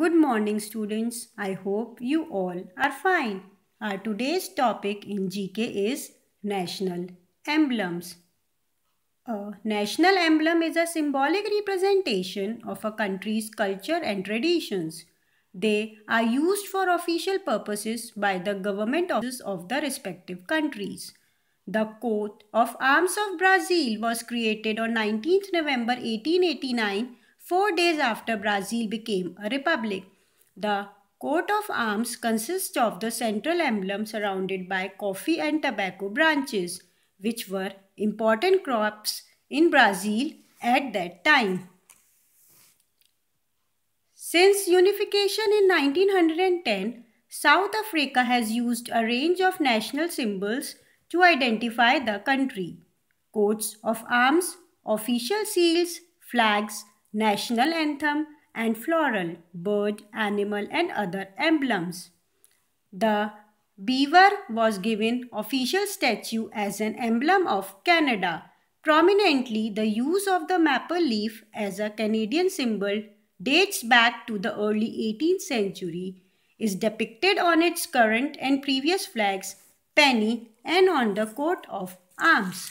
Good morning students. I hope you all are fine. Our today's topic in GK is national emblems. A national emblem is a symbolic representation of a country's culture and traditions. They are used for official purposes by the government offices of the respective countries. The coat of arms of Brazil was created on 19th November 1889 four days after Brazil became a republic. The coat of arms consists of the central emblem surrounded by coffee and tobacco branches, which were important crops in Brazil at that time. Since unification in 1910, South Africa has used a range of national symbols to identify the country. Coats of arms, official seals, flags, national anthem, and floral, bird, animal, and other emblems. The beaver was given official statue as an emblem of Canada. Prominently, the use of the maple leaf as a Canadian symbol dates back to the early 18th century, is depicted on its current and previous flags, penny, and on the coat of arms.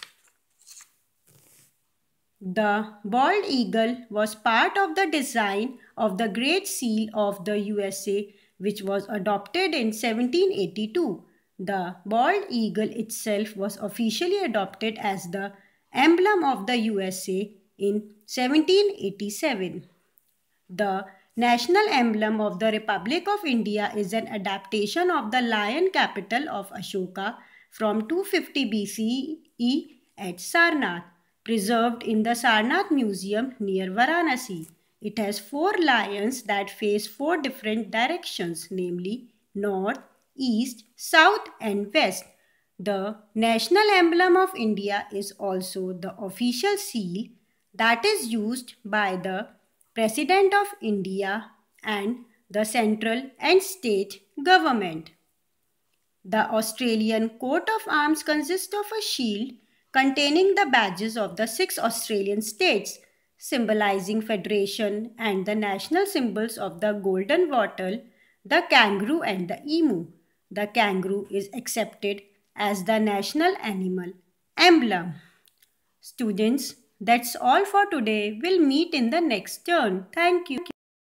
The bald eagle was part of the design of the Great Seal of the USA which was adopted in 1782. The bald eagle itself was officially adopted as the emblem of the USA in 1787. The national emblem of the Republic of India is an adaptation of the lion capital of Ashoka from 250 BCE at Sarnath preserved in the Sarnath Museum near Varanasi. It has four lions that face four different directions, namely north, east, south and west. The national emblem of India is also the official seal that is used by the President of India and the central and state government. The Australian coat of arms consists of a shield containing the badges of the six Australian states, symbolizing federation and the national symbols of the golden wattle, the kangaroo and the emu. The kangaroo is accepted as the national animal emblem. Students, that's all for today. We'll meet in the next turn. Thank you.